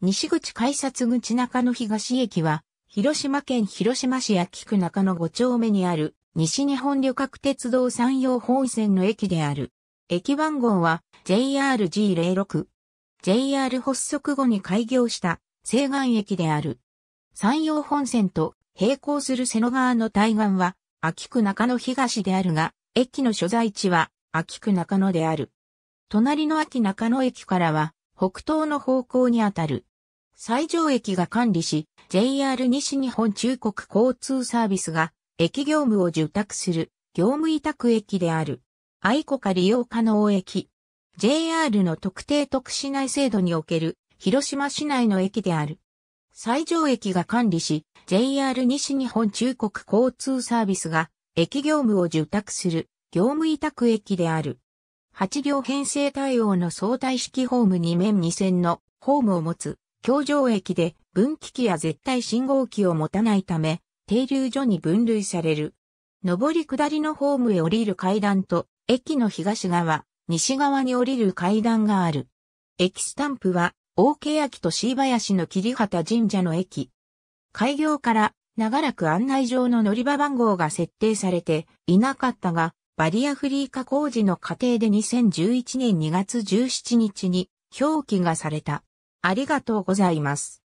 西口改札口中野東駅は、広島県広島市安区中野5丁目にある、西日本旅客鉄道山陽本線の駅である。駅番号は JRG06。JR 発足後に開業した西岸駅である。山陽本線と並行する瀬野川の対岸は、秋区中野東であるが、駅の所在地は秋区中野である。隣の秋中野駅からは、北東の方向にあたる。最上駅が管理し、JR 西日本中国交通サービスが、駅業務を受託する、業務委託駅である。愛子か利用可能駅。JR の特定特市内制度における、広島市内の駅である。最上駅が管理し、JR 西日本中国交通サービスが、駅業務を受託する、業務委託駅である。8両編成対応の相対式ホーム2面2線のホームを持つ橋上駅で分岐器や絶対信号機を持たないため、停留所に分類される。上り下りのホームへ降りる階段と、駅の東側、西側に降りる階段がある。駅スタンプは、大欅と椎林の桐畑神社の駅。開業から長らく案内状の乗り場番号が設定されていなかったが、バリアフリー化工事の過程で2011年2月17日に表記がされた。ありがとうございます。